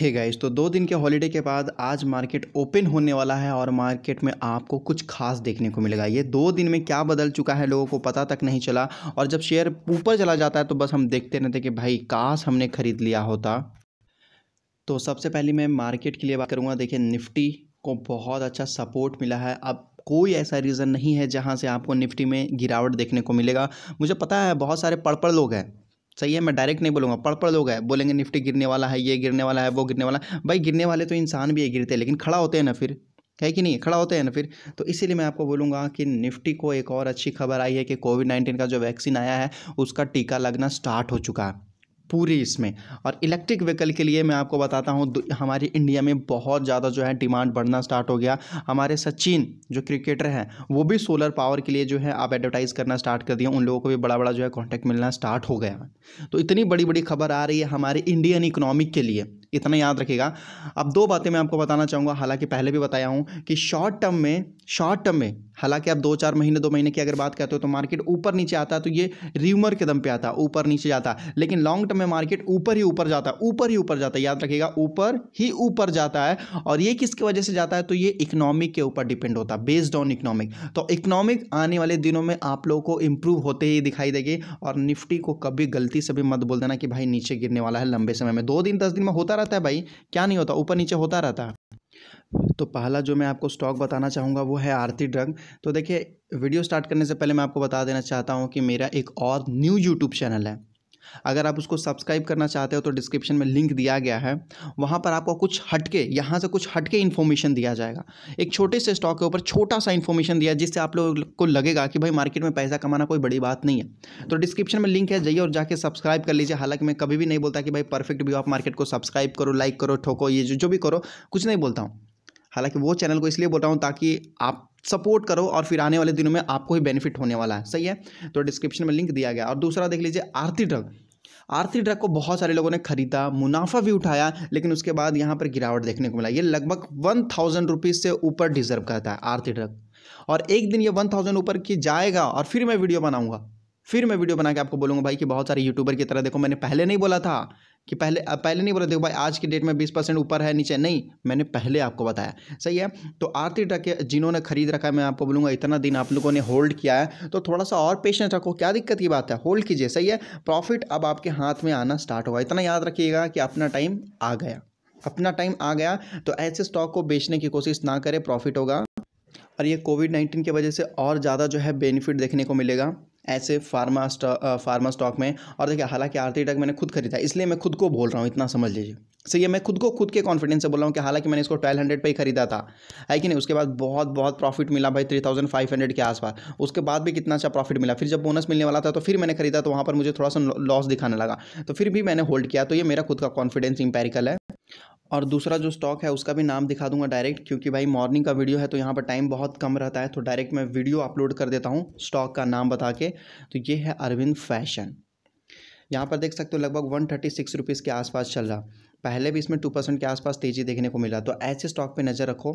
हे hey guys तो दो दिन के हॉलीडे के बाद आज मार्केट ओपन होने वाला है और मार्केट में आपको कुछ खास देखने को मिलेगा ये दो दिन में क्या बदल चुका है लोगों को पता तक नहीं चला और जब शेयर ऊपर चला जाता है तो बस हम देखते रहते कि भाई काश हमने ख़रीद लिया होता तो सबसे पहले मैं मार्केट के लिए बात करूँगा देखिए निफ्टी को बहुत अच्छा सपोर्ट मिला है अब कोई ऐसा रीज़न नहीं है जहाँ से आपको निफ्टी में गिरावट देखने को मिलेगा मुझे पता है बहुत सारे पड़पड़ पढ़ लोग हैं सही है मैं डायरेक्ट नहीं बोलूँगा पढ़ पढ़ लोग है बोलेंगे निफ्टी गिरने वाला है ये गिरने वाला है वो गिरने वाला भाई गिरने वाले तो इंसान भी है गिरते हैं लेकिन खड़ा होते हैं ना फिर है कि नहीं खड़ा होते हैं ना फिर तो इसीलिए मैं आपको बोलूँगा कि निफ्टी को एक और अच्छी खबर आई है कि कोविड नाइन्टीन का जो वैक्सीन आया है उसका टीका लगना स्टार्ट हो चुका है पूरी इसमें और इलेक्ट्रिक व्हीकल के लिए मैं आपको बताता हूँ हमारी इंडिया में बहुत ज़्यादा जो है डिमांड बढ़ना स्टार्ट हो गया हमारे सचिन जो क्रिकेटर हैं वो भी सोलर पावर के लिए जो है आप एडवर्टाइज़ करना स्टार्ट कर दिया उन लोगों को भी बड़ा बड़ा जो है कॉन्टैक्ट मिलना स्टार्ट हो गया तो इतनी बड़ी बड़ी खबर आ रही है हमारे इंडियन इकोनॉमिक के लिए इतना याद रखेगा अब दो बातें मैं आपको बताना चाहूँगा हालांकि पहले भी बताया हूँ कि शॉर्ट टर्म में शॉर्ट टर्म में हालांकि आप दो चार महीने दो महीने की अगर बात करते हो तो मार्केट ऊपर नीचे आता है तो ये र्यूमर के दम पे आता है ऊपर नीचे जाता है लेकिन लॉन्ग टर्म में मार्केट ऊपर ही ऊपर जाता है ऊपर ही ऊपर जाता है याद रखिएगा ऊपर ही ऊपर जाता है और ये किसकी वजह से जाता है तो ये इकोनॉमिक के ऊपर डिपेंड होता है बेस्ड ऑन इकोनॉमिक तो इकोनॉमिक आने वाले दिनों में आप लोगों को इम्प्रूव होते ही दिखाई देगी और निफ्टी को कभी गलती से भी मत बोल देना कि भाई नीचे गिरने वाला है लंबे समय में दो दिन दस दिन में होता रहता है भाई क्या नहीं होता ऊपर नीचे होता रहता है तो पहला जो मैं आपको स्टॉक बताना चाहूँगा वो है आरती ड्रग तो देखिए वीडियो स्टार्ट करने से पहले मैं आपको बता देना चाहता हूँ कि मेरा एक और न्यू यूट्यूब चैनल है अगर आप उसको सब्सक्राइब करना चाहते हो तो डिस्क्रिप्शन में लिंक दिया गया है वहाँ पर आपको कुछ हटके यहाँ से कुछ हटके इन्फॉर्मेशन दिया जाएगा एक छोटे से स्टॉक के ऊपर छोटा सा इन्फॉर्मेशन दिया जिससे आप लोग को लगेगा कि भाई मार्केट में पैसा कमाना कोई बड़ी बात नहीं है तो डिस्क्रिप्शन में लिंक है जाइए और जाके सब्सक्राइब कर लीजिए हालांकि मैं कभी भी नहीं बोलता कि भाई परफेक्ट व्यू ऑफ मार्केट को सब्सक्राइब करो लाइक करो ठोको ये जो भी करो कुछ नहीं बोलता हूँ हालांकि वो चैनल को इसलिए बोल रहा हूँ ताकि आप सपोर्ट करो और फिर आने वाले दिनों में आपको ही बेनिफिट होने वाला है सही है तो डिस्क्रिप्शन में लिंक दिया गया और दूसरा देख लीजिए आरती ड्रग आरती ड्रग को बहुत सारे लोगों ने खरीदा मुनाफा भी उठाया लेकिन उसके बाद यहाँ पर गिरावट देखने को मिला ये लगभग वन थाउजेंड रुपीज़ से ऊपर डिजर्व करता है आरती ड्रग और एक दिन ये वन थाउजेंड ऊपर की जाएगा और फिर मैं वीडियो बनाऊंगा फिर मैं वीडियो बना के आपको बोलूँगा भाई कि बहुत सारे यूट्यूबर की तरह देखो मैंने पहले नहीं बोला था कि पहले पहले नहीं बोला देखो भाई आज की डेट में बीस परसेंट ऊपर है नीचे नहीं मैंने पहले आपको बताया सही है तो आरती टके जिन्होंने खरीद रखा है मैं आपको बोलूँगा इतना दिन आप लोगों ने होल्ड किया है तो थोड़ा सा और पेशेंस रखो क्या दिक्कत की बात है होल्ड कीजिए सही है प्रॉफिट अब आपके हाथ में आना स्टार्ट होगा इतना याद रखिएगा कि अपना टाइम आ गया अपना टाइम आ गया तो ऐसे स्टॉक को बेचने की कोशिश ना करें प्रॉफिट होगा और ये कोविड नाइन्टीन की वजह से और ज़्यादा जो है बेनिफिट देखने को मिलेगा ऐसे फार्मा स्टॉक फार्मा स्टॉक में और देखिए हालांकि आरती टेक मैंने खुद खरीदा इसलिए मैं खुद को बोल रहा हूँ इतना समझ लीजिए सही है मैं खुद को खुद के कॉन्फिडेंस से बोल रहा हूँ कि हालांकि मैंने इसको ट्वेल्व हंड्रेड पर ही खरीदा था है कि नहीं उसके बाद बहुत बहुत प्रॉफिट मिला भाई थ्री थाउजेंड फाइव हंड्रेड के आसपास उसके बाद भी कितना अच्छा प्रॉफिट मिला फिर जब बोनस मिलने वाला था तो फिर मैंने खरीदा तो वहाँ पर मुझे थोड़ा सा लॉस दिखाने लगा तो फिर भी मैंने होल्ड किया तो ये मेरा खुद का कॉन्फिडेंस इंपेरिकल है और दूसरा जो स्टॉक है उसका भी नाम दिखा दूंगा डायरेक्ट क्योंकि भाई मॉर्निंग का वीडियो है तो यहाँ पर टाइम बहुत कम रहता है तो डायरेक्ट मैं वीडियो अपलोड कर देता हूँ स्टॉक का नाम बता के तो ये है अरविंद फैशन यहाँ पर देख सकते हो लगभग वन थर्टी सिक्स रुपीज़ के आसपास चल रहा पहले भी इसमें टू परसेंट के आसपास तेज़ी देखने को मिला तो ऐसे स्टॉक पे नज़र रखो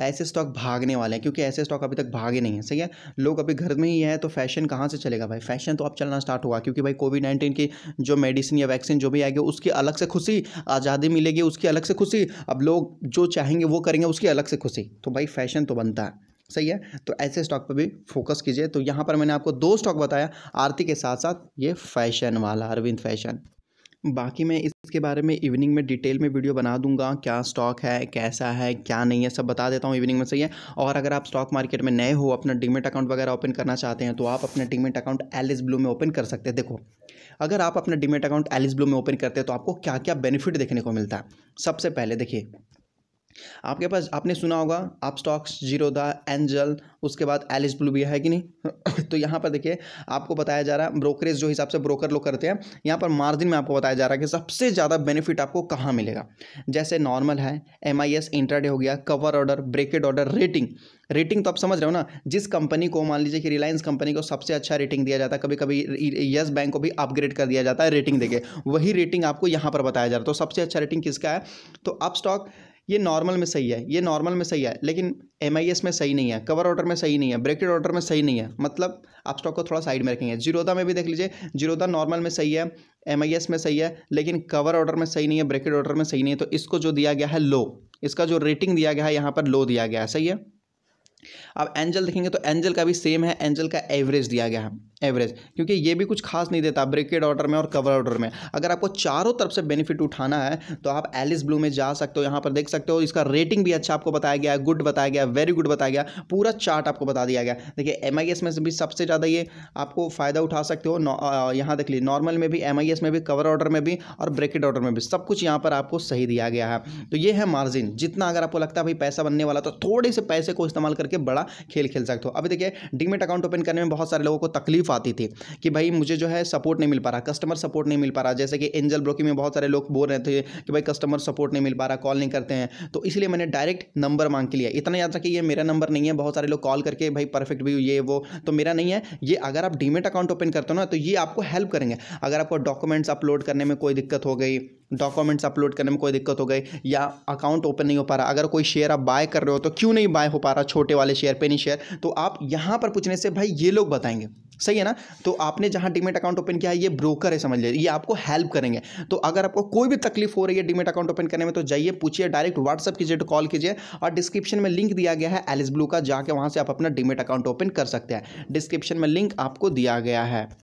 ऐसे स्टॉक भागने वाले हैं क्योंकि ऐसे स्टॉक अभी तक भागे नहीं है सही है लोग अभी घर में ही है तो फैशन कहाँ से चलेगा भाई फैशन तो अब चलना स्टार्ट हुआ क्योंकि भाई कोविड नाइन्टीन की जो मेडिसिन या वैक्सीन जो भी आएगी उसकी अलग से खुशी आज़ादी मिलेगी उसकी अलग से खुशी अब लोग जो चाहेंगे वो करेंगे उसकी अलग से खुशी तो भाई फैशन तो बनता है सही है तो ऐसे स्टॉक पर भी फोकस कीजिए तो यहाँ पर मैंने आपको दो स्टॉक बताया आरती के साथ साथ ये फैशन वाला अरविंद फैशन बाकी मैं इसके बारे में इवनिंग में डिटेल में वीडियो बना दूंगा क्या स्टॉक है कैसा है क्या नहीं है सब बता देता हूँ इवनिंग में सही है और अगर आप स्टॉक मार्केट में नए हो अपना डीमेट अकाउंट वगैरह ओपन करना चाहते हैं तो आप अपने डीमेट अकाउंट एलिस ब्लू में ओपन कर सकते हैं देखो अगर आप अपना डीमेट अकाउंट एलिस ब्लू में ओपन करते हैं तो आपको क्या क्या बेनिफिट देखने को मिलता है सबसे पहले देखिए आपके पास आपने सुना होगा आप स्टॉक्स जीरोदा एंजल उसके बाद एलिस ब्लू भी है कि नहीं तो यहाँ पर देखिए आपको बताया जा रहा है ब्रोकरेज जो हिसाब से ब्रोकर लोग करते हैं यहाँ पर मार्जिन में आपको बताया जा रहा है कि सबसे ज़्यादा बेनिफिट आपको कहाँ मिलेगा जैसे नॉर्मल है एम आई एस इंट्राडे हो गया cover order bracket order rating rating तो आप समझ रहे हो ना जिस कंपनी को मान लीजिए कि रिलायंस कंपनी को सबसे अच्छा रेटिंग दिया जाता है कभी कभी यस बैंक को भी अपग्रेड कर दिया जाता है रेटिंग देखे वही रेटिंग आपको यहाँ पर बताया जा रहा है तो सबसे अच्छा रेटिंग किसका है तो आप स्टॉक ये नॉर्मल में सही है ये नॉर्मल में सही है लेकिन एम में सही नहीं है कवर ऑर्डर में सही नहीं है ब्रेकेट ऑर्डर में सही नहीं है मतलब आप स्टॉक को थोड़ा साइड में रखेंगे जीरोदा में भी देख लीजिए जीरोदा नॉर्मल में सही है एम में सही है लेकिन कवर ऑर्डर में सही नहीं है ब्रेकेट ऑर्डर में सही नहीं है तो इसको जो दिया गया है लो इसका जो रेटिंग दिया गया है यहाँ पर लो दिया गया है सही है अब एंजल देखेंगे तो एंजल का भी सेम है एंजल का एवरेज दिया गया है एवरेज क्योंकि ये भी कुछ खास नहीं देता ब्रेकेड ऑर्डर में और कवर ऑर्डर में अगर आपको चारों तरफ से बेनिफिट उठाना है तो आप एलिस ब्लू में जा सकते हो यहाँ पर देख सकते हो इसका रेटिंग भी अच्छा आपको बताया गया गुड बताया गया वेरी गुड बताया गया पूरा चार्ट आपको बता दिया गया देखिए एम में भी सबसे ज़्यादा ये आपको फ़ायदा उठा सकते हो यहाँ देख लीजिए नॉर्मल में भी एम में भी कवर ऑर्डर में भी और ब्रेकेड ऑर्डर में भी सब कुछ यहाँ पर आपको सही दिया गया है तो ये है मार्जिन जितना अगर आपको लगता है भाई पैसा बनने वाला तो थोड़े से पैसे को इस्तेमाल करके बड़ा खेल खेल सकते हो अभी देखिए डीमेट अकाउंट ओपन करने में बहुत सारे लोगों को तकलीफ तकलीफ आती थी कि भाई मुझे जो है सपोर्ट नहीं मिल पा रहा कस्टमर सपोर्ट नहीं मिल पा रहा जैसे कि एंजल ब्रोकिंग में बहुत सारे लोग बोल रहे थे कि भाई कस्टमर सपोर्ट नहीं मिल पा रहा कॉल नहीं करते हैं तो इसलिए मैंने डायरेक्ट नंबर मांग के लिया इतना याद रखिए ये मेरा नंबर नहीं है बहुत सारे लोग कॉल करके भाई परफेक्ट भी ये वो तो मेरा नहीं है ये अगर आप डीमेट अकाउंट ओपन करते हो ना तो ये आपको हेल्प करेंगे अगर आपको डॉक्यूमेंट्स अपलोड करने में कोई दिक्कत हो गई डॉक्यूमेंट्स अपलोड करने में कोई दिक्कत हो गई या अकाउंट ओपन नहीं हो पा रहा अगर कोई शेयर आप बाय कर रहे हो तो क्यों नहीं बाय हो पा रहा छोटे वाले शेयर पे नहीं शेयर तो आप यहाँ पर पूछने से भाई ये लोग बताएंगे सही है ना तो आपने जहाँ डिमेट अकाउंट ओपन किया है ये ब्रोकर है समझ लीजिए ये आपको हेल्प करेंगे तो अगर आपको कोई भी तकलीफ हो रही है डिमेट अकाउंट ओपन करने में तो जाइए पूछिए डायरेक्ट व्हाट्सअप कीजिए तो कॉल कीजिए और डिस्क्रिप्शन में लिंक दिया गया है एलिस ब्लू का जाके वहाँ से आप अपना डिमेट अकाउंट ओपन कर सकते हैं डिस्क्रिप्शन में लिंक आपको दिया गया है